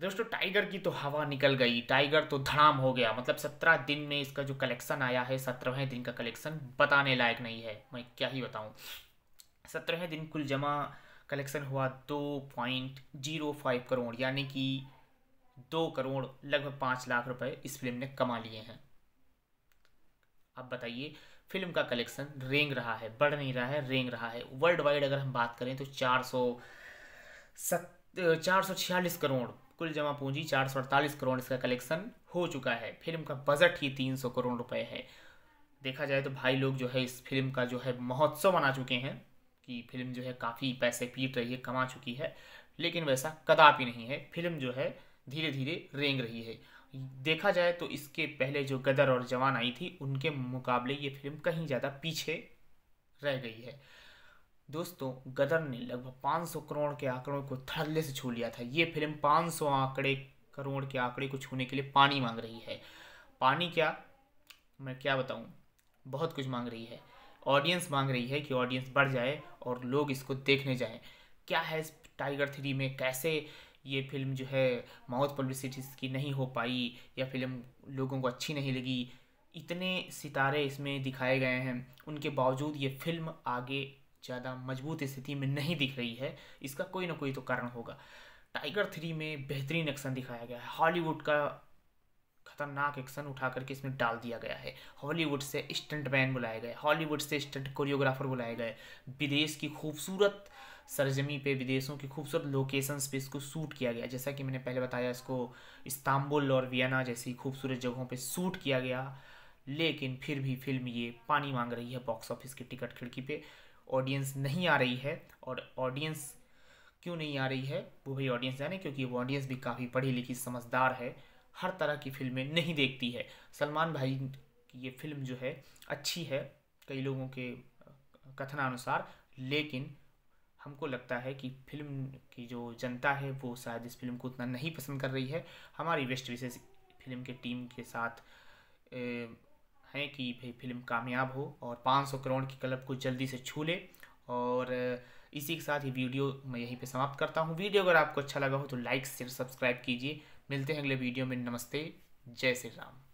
दोस्तों टाइगर की तो हवा निकल गई टाइगर तो धड़ाम हो गया मतलब सत्रह दिन में इसका जो कलेक्शन आया है सत्रहवें दिन का कलेक्शन बताने लायक नहीं है मैं क्या ही बताऊँ सत्रहवें दिन कुल जमा कलेक्शन हुआ दो पॉइंट जीरो फाइव करोड़ यानी कि दो करोड़ लगभग पाँच लाख रुपए इस फिल्म ने कमा लिए हैं अब बताइए फिल्म का कलेक्शन रेंग रहा है बढ़ नहीं रहा है रेंग रहा है वर्ल्ड वाइड अगर हम बात करें तो चार सौ सत चार सौ छियालीस करोड़ कुल जमा पूंजी चार सौ अड़तालीस करोड़ इसका कलेक्शन हो चुका है फिल्म का बजट ही तीन सौ करोड़ रुपए है देखा जाए तो भाई लोग जो है इस फिल्म का जो है महोत्सव मना चुके हैं कि फिल्म जो है काफ़ी पैसे पीट रही है कमा चुकी है लेकिन वैसा कदापि नहीं है फिल्म जो है धीरे धीरे रेंग रही है देखा जाए तो इसके पहले जो गदर और जवान आई थी उनके मुकाबले ये फिल्म कहीं ज़्यादा पीछे रह गई है दोस्तों गदर ने लगभग 500 करोड़ के आंकड़ों को धड़ल्ले से छू लिया था ये फिल्म 500 आंकड़े करोड़ के आंकड़े को छूने के लिए पानी मांग रही है पानी क्या मैं क्या बताऊँ बहुत कुछ मांग रही है ऑडियंस मांग रही है कि ऑडियंस बढ़ जाए और लोग इसको देखने जाएं क्या है इस टाइगर थ्री में कैसे ये फिल्म जो है माउथ पब्लिसिटी की नहीं हो पाई या फिल्म लोगों को अच्छी नहीं लगी इतने सितारे इसमें दिखाए गए हैं उनके बावजूद ये फिल्म आगे ज़्यादा मजबूत स्थिति में नहीं दिख रही है इसका कोई ना कोई तो कारण होगा टाइगर थ्री में बेहतरीन एक्शन दिखाया गया है हॉलीवुड का खतरनाक एक्शन उठा करके इसमें डाल दिया गया है हॉलीवुड से स्टंट मैन बुलाए गए हॉलीवुड से स्टंट कोरियोग्राफर बुलाए गए विदेश की खूबसूरत सरजमी पे विदेशों की खूबसूरत लोकेशंस पे इसको शूट किया गया जैसा कि मैंने पहले बताया इसको इस्तांबुल और वियना जैसी खूबसूरत जगहों पे शूट किया गया लेकिन फिर भी फिल्म ये पानी मांग रही है बॉक्स ऑफिस की टिकट खिड़की पे ऑडियंस नहीं आ रही है और ऑडियंस क्यों नहीं आ रही है वो भी ऑडियंस जाने क्योंकि वो ऑडियंस भी काफ़ी पढ़ी लिखी समझदार है हर तरह की फिल्में नहीं देखती है सलमान भाई की ये फिल्म जो है अच्छी है कई लोगों के कथनानुसार लेकिन हमको लगता है कि फिल्म की जो जनता है वो शायद इस फिल्म को उतना नहीं पसंद कर रही है हमारी वेस्ट विशेष फिल्म के टीम के साथ हैं कि भाई फिल्म कामयाब हो और 500 करोड़ की क्लब को जल्दी से छू ले और इसी के साथ ही वीडियो मैं यहीं पे समाप्त करता हूँ वीडियो अगर आपको अच्छा लगा हो तो लाइक शेयर सब्सक्राइब कीजिए मिलते हैं अगले वीडियो में नमस्ते जय श्री राम